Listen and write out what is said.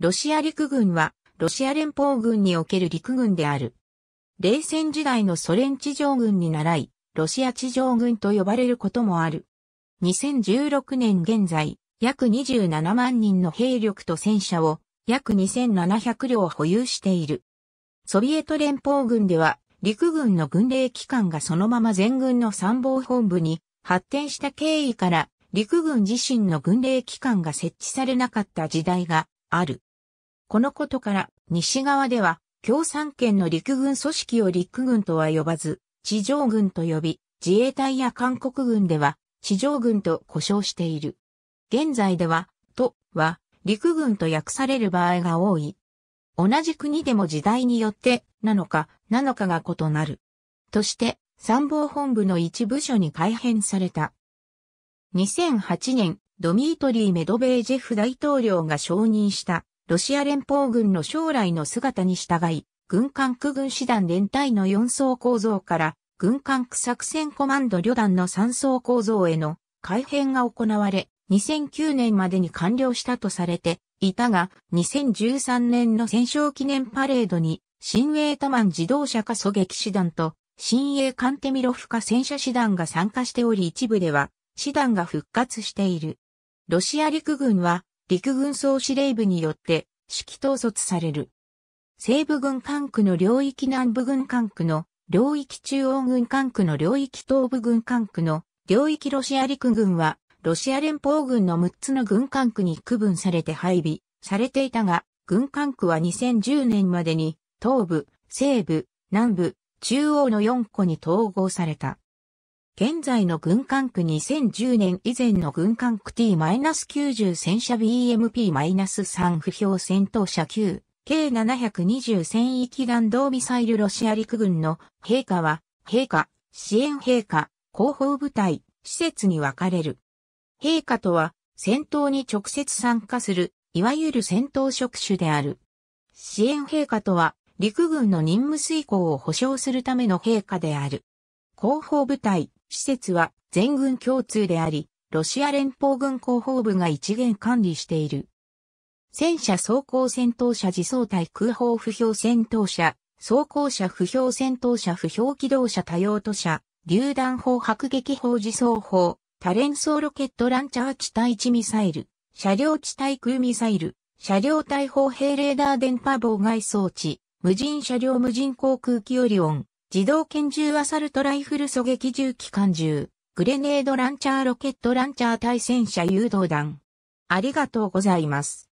ロシア陸軍は、ロシア連邦軍における陸軍である。冷戦時代のソ連地上軍に倣い、ロシア地上軍と呼ばれることもある。2016年現在、約27万人の兵力と戦車を約2700両保有している。ソビエト連邦軍では、陸軍の軍令機関がそのまま全軍の参謀本部に発展した経緯から、陸軍自身の軍令機関が設置されなかった時代がある。このことから西側では共産圏の陸軍組織を陸軍とは呼ばず、地上軍と呼び、自衛隊や韓国軍では地上軍と呼称している。現在では、とは陸軍と訳される場合が多い。同じ国でも時代によってなのか、なのかが異なる。として、参謀本部の一部署に改編された。2008年、ドミートリー・メドベージェフ大統領が承認したロシア連邦軍の将来の姿に従い、軍艦区軍師団連隊の4層構造から軍艦区作戦コマンド旅団の3層構造への改編が行われ、2009年までに完了したとされていたが、2013年の戦勝記念パレードに、新衛多マン自動車化狙撃師団と、新鋭カンテミロフ化戦車師団が参加しており一部では、師団が復活している。ロシア陸軍は、陸軍総司令部によって指揮統率される。西部軍管区の領域南部軍管区の領域中央軍管区の領域東部軍管区の領域ロシア陸軍はロシア連邦軍の6つの軍管区に区分されて配備されていたが、軍管区は2010年までに東部、西部、南部、中央の4個に統合された。現在の軍管区2010年以前の軍管区 T-90 戦車 BMP-3 不評戦闘車 q。計720戦域弾道ミサイルロシア陸軍の陛下は、陛下、支援陛下、広報部隊、施設に分かれる。陛下とは、戦闘に直接参加する、いわゆる戦闘職種である。支援陛下とは、陸軍の任務遂行を保障するための陛下である。広報部隊、施設は全軍共通であり、ロシア連邦軍広報部が一元管理している。戦車装甲戦闘車自走隊空砲不評戦闘車、装甲車不評戦闘車不評機動車多用途車、榴弾砲迫撃砲自走砲、多連装ロケットランチャー地対地ミサイル、車両地対空ミサイル、車両対砲兵レーダー電波妨害装置、無人車両無人航空機オリオン、自動拳銃アサルトライフル狙撃銃機関銃、グレネードランチャーロケットランチャー対戦車誘導弾。ありがとうございます。